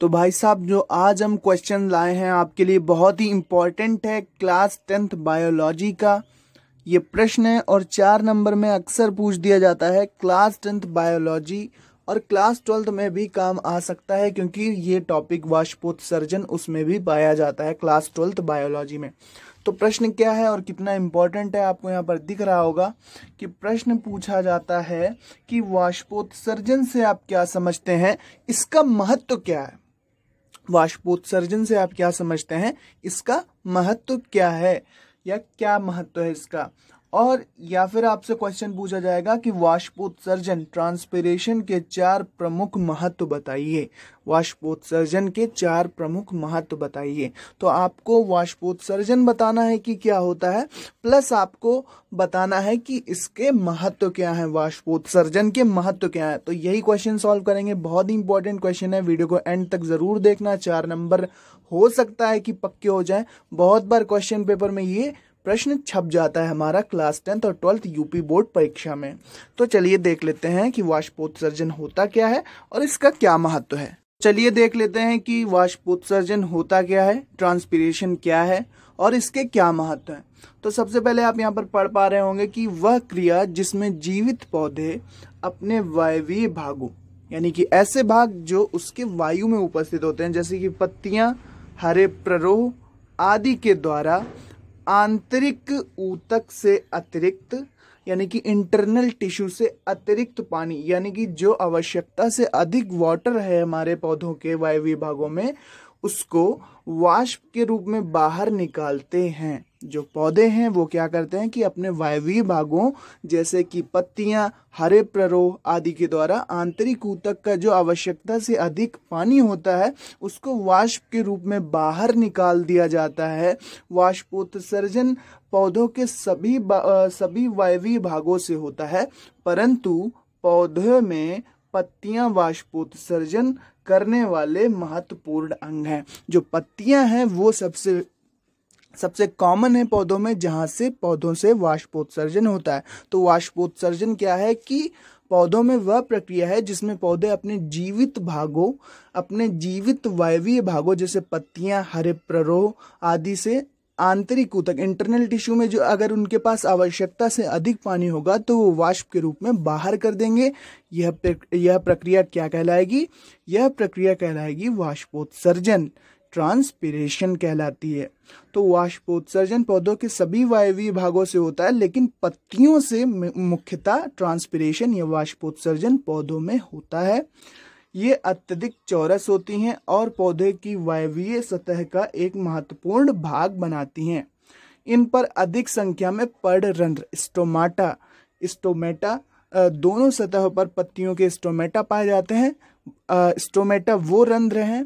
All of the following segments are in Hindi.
तो भाई साहब जो आज हम क्वेश्चन लाए हैं आपके लिए बहुत ही इम्पोर्टेंट है क्लास टेंथ बायोलॉजी का ये प्रश्न है और चार नंबर में अक्सर पूछ दिया जाता है क्लास टेंथ बायोलॉजी और क्लास ट्वेल्थ में भी काम आ सकता है क्योंकि ये टॉपिक वाष्पोत्सर्जन उसमें भी पाया जाता है क्लास ट्वेल्थ बायोलॉजी में तो प्रश्न क्या है और कितना इम्पोर्टेंट है आपको यहाँ पर दिख रहा होगा कि प्रश्न पूछा जाता है कि वाष्पोत्सर्जन से आप क्या समझते हैं इसका महत्व तो क्या है वाष्पोत्सर्जन से आप क्या समझते हैं इसका महत्व क्या है या क्या महत्व है इसका और या फिर आपसे क्वेश्चन पूछा जाएगा कि वाष्पोत्सर्जन ट्रांसपिरेशन के चार प्रमुख महत्व बताइए वाष्पोत्सर्जन के चार प्रमुख महत्व बताइए तो आपको वाष्पोत्सर्जन बताना है कि क्या होता है प्लस आपको बताना है कि इसके महत्व क्या है वाष्पोत्सर्जन के महत्व क्या है तो यही क्वेश्चन सॉल्व करेंगे बहुत ही इंपॉर्टेंट क्वेश्चन है वीडियो को एंड तक जरूर देखना चार नंबर हो सकता है कि पक्के हो जाए बहुत बार क्वेश्चन पेपर में ये प्रश्न छप जाता है हमारा क्लास टेंथ और ट्वेल्थ यूपी बोर्ड परीक्षा में तो चलिए देख लेते हैं कि वाष्पोत्सर्जन होता क्या है और इसका क्या महत्व है चलिए देख लेते हैं कि वाष्पोत्सर्जन होता क्या है ट्रांसपीरेशन क्या है और इसके क्या महत्व हैं तो सबसे पहले आप यहाँ पर पढ़ पा रहे होंगे कि वह क्रिया जिसमें जीवित पौधे अपने वायवीय भागों यानी कि ऐसे भाग जो उसके वायु में उपस्थित होते हैं जैसे कि पत्तियाँ हरे प्ररोह आदि के द्वारा आंतरिक ऊतक से अतिरिक्त यानी कि इंटरनल टिश्यू से अतिरिक्त पानी यानी कि जो आवश्यकता से अधिक वाटर है हमारे पौधों के वायु विभागों में उसको वाष्प के रूप में बाहर निकालते हैं जो पौधे हैं वो क्या करते हैं कि अपने वायवीय भागों जैसे कि पत्तियां हरे प्ररोह आदि के द्वारा आंतरिक ऊतक का जो आवश्यकता से अधिक पानी होता है उसको वाष्प के रूप में बाहर निकाल दिया जाता है वाष्पोत्सर्जन पौधों के सभी सभी वायवीय भागों से होता है परंतु पौधे में पत्तियां वाष्पोत्सर्जन करने वाले महत्वपूर्ण अंग हैं जो पत्तियां हैं वो सबसे सबसे कॉमन है पौधों में जहाँ से पौधों से वाष्पोत्सर्जन होता है तो वाष्पोत्सर्जन क्या है कि पौधों में वह प्रक्रिया है जिसमें पौधे अपने जीवित भागों अपने जीवित वायवीय भागों जैसे पत्तियां हरे प्ररोह आदि से आंतरिक ऊतक इंटरनल टिश्यू में जो अगर उनके पास आवश्यकता से अधिक पानी होगा तो वो वाष्प के रूप में बाहर कर देंगे यह यह प्रक्रिया क्या कहलाएगी यह प्रक्रिया कहलाएगी वाष्पोत्सर्जन ट्रांसपिरेशन कहलाती है तो वाष्पोत्सर्जन पौधों के सभी वायवीय भागों से होता है लेकिन पत्तियों से मुख्यतः ट्रांसपिरेशन या वाष्पोत्सर्जन पौधों में होता है ये अत्यधिक चौरस होती हैं और पौधे की वायवीय सतह का एक महत्वपूर्ण भाग बनाती हैं इन पर अधिक संख्या में रंध्र स्टोमाटा स्टोमेटा दोनों सतहों पर पत्तियों के स्टोमेटा पाए जाते हैं स्टोमेटा वो रंध्र हैं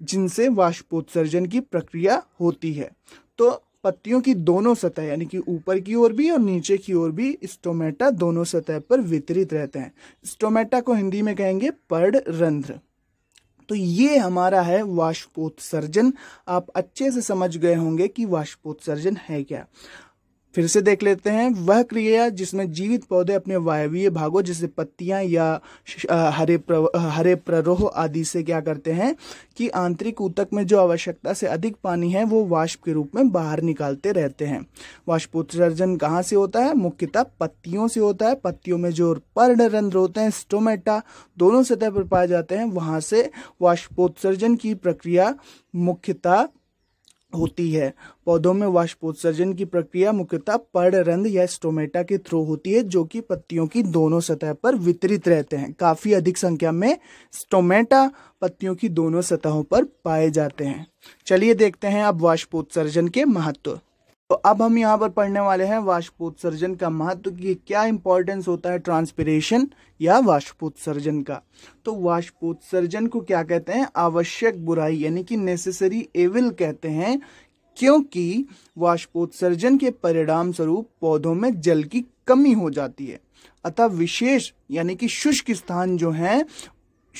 जिनसे वाष्पोत्सर्जन की प्रक्रिया होती है तो पत्तियों की दोनों सतह यानी कि ऊपर की ओर भी और नीचे की ओर भी स्टोमेटा दोनों सतह पर वितरित रहते हैं स्टोमेटा को हिंदी में कहेंगे पर्ड रंध्र तो ये हमारा है वाष्पोत्सर्जन आप अच्छे से समझ गए होंगे कि वाष्पोत्सर्जन है क्या फिर से देख लेते हैं वह क्रिया जिसमें जीवित पौधे अपने वायवीय भागों जैसे पत्तियां या हरे प्र, हरे प्ररोह आदि से क्या करते हैं कि आंतरिक ऊतक में जो आवश्यकता से अधिक पानी है वो वाष्प के रूप में बाहर निकालते रहते हैं वाष्प उत्सर्जन कहाँ से होता है मुख्यतः पत्तियों से होता है पत्तियों में जो पर्ण रंध्र होते हैं स्टोमेटा दोनों सतह पर पाए जाते हैं वहां से वाष्पोत्सर्जन की प्रक्रिया मुख्यतः होती है पौधों में वाष्पोत्सर्जन की प्रक्रिया मुख्यतः रंध या स्टोमेटा के थ्रू होती है जो कि पत्तियों की दोनों सतह पर वितरित रहते हैं काफ़ी अधिक संख्या में स्टोमेटा पत्तियों की दोनों सतहों पर पाए जाते हैं चलिए देखते हैं अब वाष्पोत्सर्जन के महत्व तो अब हम यहाँ पर पढ़ने वाले हैं वाष्पोत्सर्जन का महत्व कि क्या इंपॉर्टेंस होता है ट्रांसपिरेशन या वाष्पोत्सर्जन का तो वाष्पोत्सर्जन को क्या कहते हैं आवश्यक बुराई यानी कि नेसेसरी एविल कहते हैं क्योंकि वाष्पोत्सर्जन के परिणाम स्वरूप पौधों में जल की कमी हो जाती है अतः विशेष यानी कि शुष्क स्थान जो हैं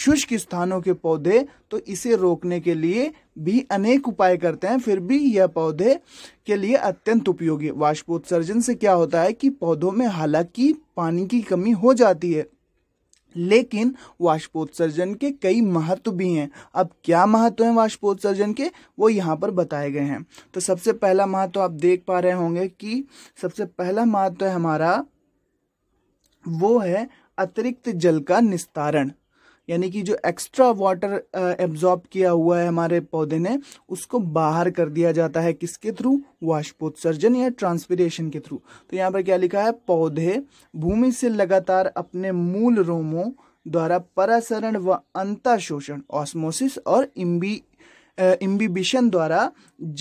शुष्क स्थानों के पौधे तो इसे रोकने के लिए भी अनेक उपाय करते हैं फिर भी यह पौधे के लिए अत्यंत उपयोगी वाष्पोत्सर्जन से क्या होता है कि पौधों में हालांकि पानी की कमी हो जाती है लेकिन वाष्पोत्सर्जन के कई महत्व भी हैं अब क्या महत्व हैं वाष्पोत्सर्जन के वो यहाँ पर बताए गए हैं तो सबसे पहला महत्व आप देख पा रहे होंगे कि सबसे पहला महत्व हमारा वो है अतिरिक्त जल का निस्तारण यानी कि जो एक्स्ट्रा वाटर एब्जॉर्ब किया हुआ है हमारे पौधे ने उसको बाहर कर दिया जाता है किसके थ्रू वाष्पोत्सर्जन या ट्रांसपीरेशन के थ्रू तो यहाँ पर क्या लिखा है पौधे भूमि से लगातार अपने मूल रोमों द्वारा परासरण व अंताशोषण शोषण ऑस्मोसिस और इम्बी इम्बिबिशन द्वारा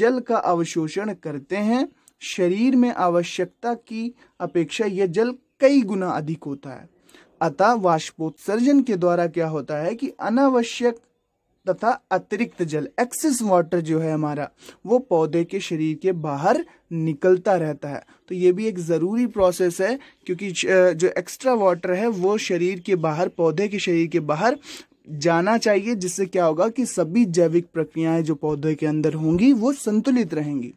जल का अवशोषण करते हैं शरीर में आवश्यकता की अपेक्षा यह जल कई गुना अधिक होता है अतः वाष्पोत्सर्जन के द्वारा क्या होता है कि अनावश्यक तथा अतिरिक्त जल एक्सेस वाटर जो है हमारा वो पौधे के शरीर के बाहर निकलता रहता है तो ये भी एक ज़रूरी प्रोसेस है क्योंकि जो एक्स्ट्रा वाटर है वो शरीर के बाहर पौधे के शरीर के बाहर जाना चाहिए जिससे क्या होगा कि सभी जैविक प्रक्रियाएं जो पौधे के अंदर होंगी वो संतुलित रहेंगी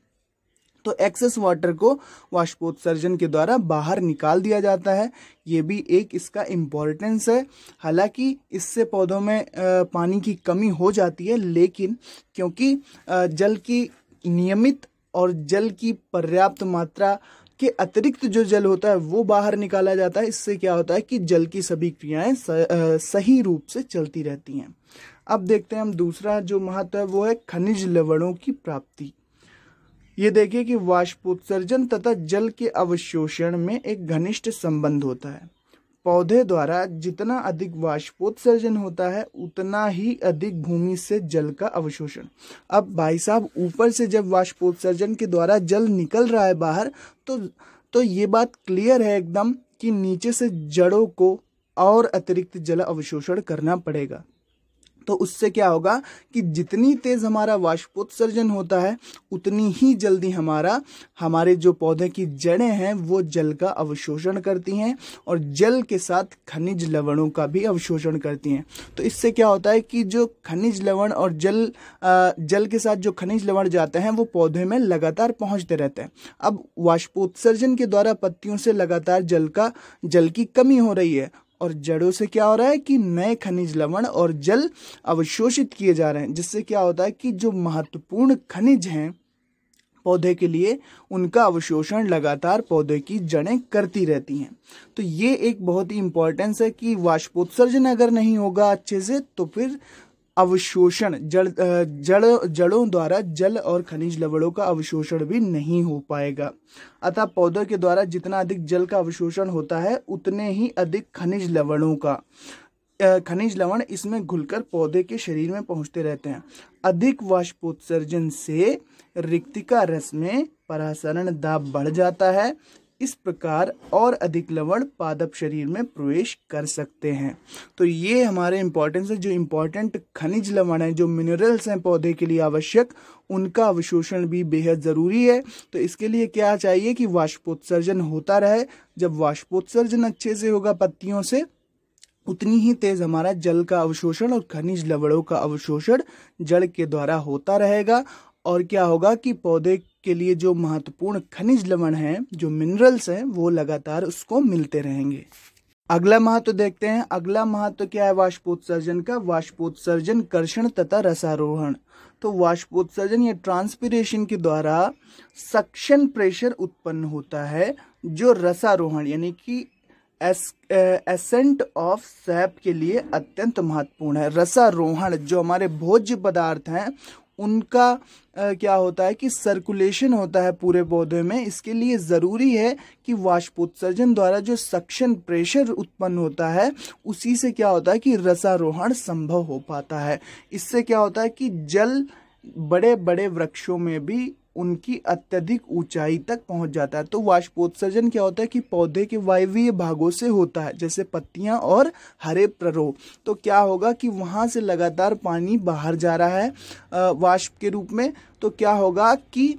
तो एक्सेस वाटर को वाष्पोत्सर्जन के द्वारा बाहर निकाल दिया जाता है ये भी एक इसका इम्पोर्टेंस है हालांकि इससे पौधों में पानी की कमी हो जाती है लेकिन क्योंकि जल की नियमित और जल की पर्याप्त मात्रा के अतिरिक्त जो जल होता है वो बाहर निकाला जाता है इससे क्या होता है कि जल की सभी क्रियाएं सही रूप से चलती रहती हैं अब देखते हैं हम दूसरा जो महत्व है वो है खनिज लवणों की प्राप्ति ये देखिए कि वाष्पोत्सर्जन तथा जल के अवशोषण में एक घनिष्ठ संबंध होता है पौधे द्वारा जितना अधिक वाष्पोत्सर्जन होता है उतना ही अधिक भूमि से जल का अवशोषण अब भाई साहब ऊपर से जब वाष्पोत्सर्जन के द्वारा जल निकल रहा है बाहर तो तो ये बात क्लियर है एकदम कि नीचे से जड़ों को और अतिरिक्त जल अवशोषण करना पड़ेगा तो उससे क्या होगा कि जितनी तेज़ हमारा वाष्पोत्सर्जन होता है उतनी ही जल्दी हमारा हमारे जो पौधे की जड़ें हैं वो जल का अवशोषण करती हैं और जल के साथ खनिज लवणों का भी अवशोषण करती हैं तो इससे क्या होता है कि जो खनिज लवण और जल जल के साथ जो खनिज लवण जाते हैं वो पौधे में लगातार पहुँचते रहते हैं अब वाष्पोत्सर्जन के द्वारा पत्तियों से लगातार जल का जल की कमी हो रही है और जड़ों से क्या हो रहा है कि नए खनिज लवण और जल अवशोषित किए जा रहे हैं जिससे क्या होता है कि जो महत्वपूर्ण खनिज हैं पौधे के लिए उनका अवशोषण लगातार पौधे की जड़ें करती रहती हैं तो ये एक बहुत ही इंपॉर्टेंस है कि वाष्पोत्सर्जन अगर नहीं होगा अच्छे से तो फिर अवशोषण जड़ जड़ जड़ों द्वारा जल और खनिज लवणों का अवशोषण भी नहीं हो पाएगा अतः पौधों के द्वारा जितना अधिक जल का अवशोषण होता है उतने ही अधिक खनिज लवणों का खनिज लवण इसमें घुलकर पौधे के शरीर में पहुंचते रहते हैं अधिक वाष्पोत्सर्जन से रिक्तिका रस में परासरण दाब बढ़ जाता है इस प्रकार और अधिक लवण पादप शरीर में प्रवेश कर सकते हैं तो ये हमारे इम्पोर्टेंस है जो इम्पोर्टेंट खनिज लवण हैं जो मिनरल्स हैं पौधे के लिए आवश्यक उनका अवशोषण भी बेहद ज़रूरी है तो इसके लिए क्या चाहिए कि वाष्पोत्सर्जन होता रहे जब वाष्पोत्सर्जन अच्छे से होगा पत्तियों से उतनी ही तेज हमारा जल का अवशोषण और खनिज लवणों का अवशोषण जड़ के द्वारा होता रहेगा और क्या होगा कि पौधे के लिए जो महत्वपूर्ण खनिज लवण हैं जो मिनरल्स हैं वो लगातार उसको मिलते रहेंगे अगला महत्व तो देखते हैं अगला महत्व तो क्या है वाष्पोत्सर्जन का वाष्पोत्सर्जन कर्षण तथा रसारोहण तो वाष्पोत्सर्जन या ट्रांसपिरेशन के द्वारा सक्शन प्रेशर उत्पन्न होता है जो रसारोहण यानी कि एसेंट ऑफ सैप के लिए अत्यंत महत्वपूर्ण है रसारोहण जो हमारे भोज्य पदार्थ हैं उनका आ, क्या होता है कि सर्कुलेशन होता है पूरे पौधे में इसके लिए ज़रूरी है कि वाष्पोत्सर्जन द्वारा जो सक्शन प्रेशर उत्पन्न होता है उसी से क्या होता है कि रसारोहण संभव हो पाता है इससे क्या होता है कि जल बड़े बड़े वृक्षों में भी उनकी अत्यधिक ऊंचाई तक पहुंच जाता है तो वाष्पोत्सर्जन क्या होता है कि पौधे के वायवीय भागों से होता है जैसे पत्तियां और हरे प्ररो तो क्या होगा कि वहां से लगातार पानी बाहर जा रहा है वाष्प के रूप में तो क्या होगा कि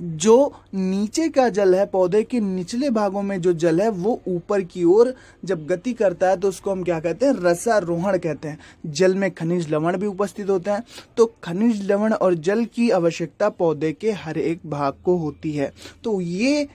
जो नीचे का जल है पौधे के निचले भागों में जो जल है वो ऊपर की ओर जब गति करता है तो उसको हम क्या कहते हैं रसारोहण कहते हैं जल में खनिज लवण भी उपस्थित होते हैं तो खनिज लवण और जल की आवश्यकता पौधे के हर एक भाग को होती है तो ये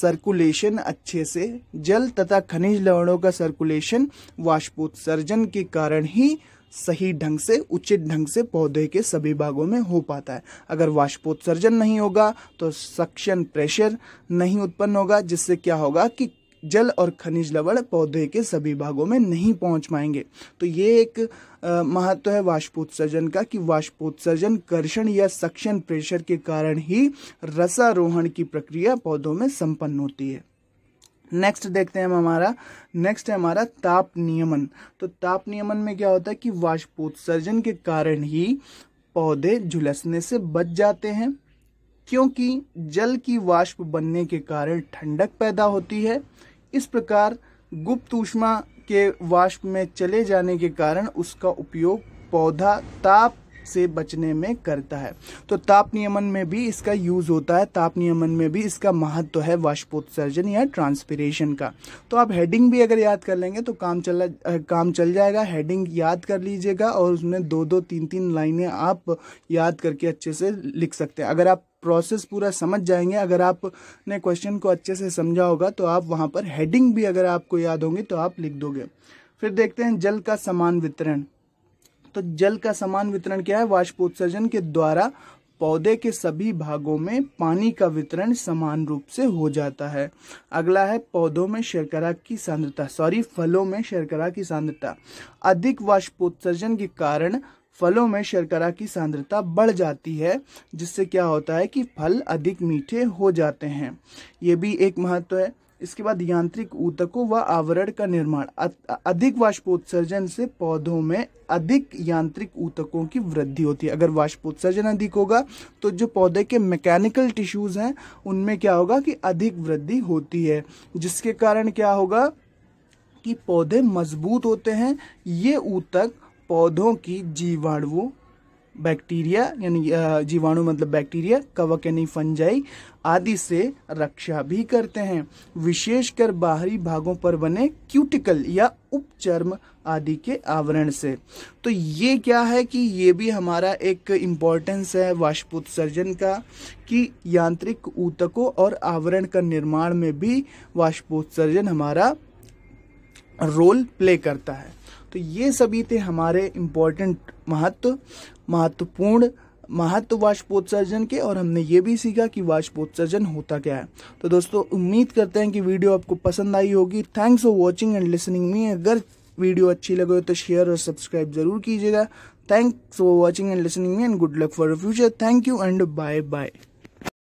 सर्कुलेशन अच्छे से जल तथा खनिज लवणों का सर्कुलेशन वाष्पोत्सर्जन के कारण ही सही ढंग से उचित ढंग से पौधे के सभी भागों में हो पाता है अगर वाष्पोत्सर्जन नहीं होगा तो सक्शन प्रेशर नहीं उत्पन्न होगा जिससे क्या होगा कि जल और खनिज लवण पौधे के सभी भागों में नहीं पहुंच पाएंगे तो ये एक महत्व तो है वाष्पोत्सर्जन का कि वाष्पोत्सर्जन कर्षण या सक्शन प्रेशर के कारण ही रसारोहण की प्रक्रिया पौधों में संपन्न होती है नेक्स्ट देखते हैं हम हमारा नेक्स्ट है हमारा ताप नियमन तो ताप नियमन में क्या होता है कि वाष्पोत्सर्जन के कारण ही पौधे झुलसने से बच जाते हैं क्योंकि जल की वाष्प बनने के कारण ठंडक पैदा होती है इस प्रकार गुप्त ऊष्मा के वाष्प में चले जाने के कारण उसका उपयोग पौधा ताप से बचने में करता है तो ताप नियमन में भी इसका यूज होता है ताप नियमन में भी इसका महत्व तो है वाष्पोत्सर्जन या ट्रांसपिरेशन का तो आप हेडिंग भी अगर याद कर लेंगे तो काम चला काम चल जाएगा हेडिंग याद कर लीजिएगा और उसमें दो दो तीन तीन लाइनें आप याद करके अच्छे से लिख सकते हैं अगर आप प्रोसेस पूरा समझ जाएंगे अगर आपने क्वेश्चन को अच्छे से समझा होगा तो आप वहाँ पर हेडिंग भी अगर आपको याद होंगी तो आप लिख दोगे फिर देखते हैं जल का समान वितरण तो जल का समान वितरण क्या है वाष्पोत्सर्जन के द्वारा पौधे के सभी भागों में पानी का वितरण समान रूप से हो जाता है अगला है पौधों में शर्करा की सांद्रता सॉरी फलों में शर्करा की सांद्रता अधिक वाष्पोत्सर्जन के कारण फलों में शर्करा की सांद्रता बढ़ जाती है जिससे क्या होता है कि फल अधिक मीठे हो जाते हैं ये भी एक महत्व है इसके बाद यांत्रिक ऊतकों व आवरण का निर्माण अधिक वाष्पोत्सर्जन से पौधों में अधिक यांत्रिक ऊतकों की वृद्धि होती है अगर वाष्पोत्सर्जन अधिक होगा तो जो पौधे के मैकेनिकल टिश्यूज हैं उनमें क्या होगा कि अधिक वृद्धि होती है जिसके कारण क्या होगा कि पौधे मजबूत होते हैं ये ऊतक पौधों की जीवाणुओं बैक्टीरिया यानी जीवाणु मतलब बैक्टीरिया कवक यानी फंजाई आदि से रक्षा भी करते हैं विशेषकर बाहरी भागों पर बने क्यूटिकल या उपचर्म आदि के आवरण से तो ये क्या है कि ये भी हमारा एक इम्पॉर्टेंस है वाष्पोत्सर्जन का कि यांत्रिक ऊतकों और आवरण का निर्माण में भी वाष्पोत्सर्जन हमारा रोल प्ले करता है तो ये सभी थे हमारे इम्पोर्टेंट महत्व महत्वपूर्ण महत्व वाष्पोत्सर्जन के और हमने ये भी सीखा कि वाष्पोत्सर्जन होता क्या है तो दोस्तों उम्मीद करते हैं कि वीडियो आपको पसंद आई होगी thanks for watching and listening me अगर वीडियो अच्छी लगे तो शेयर और सब्सक्राइब जरूर कीजिएगा thanks for watching and listening me and good luck for future thank you and bye bye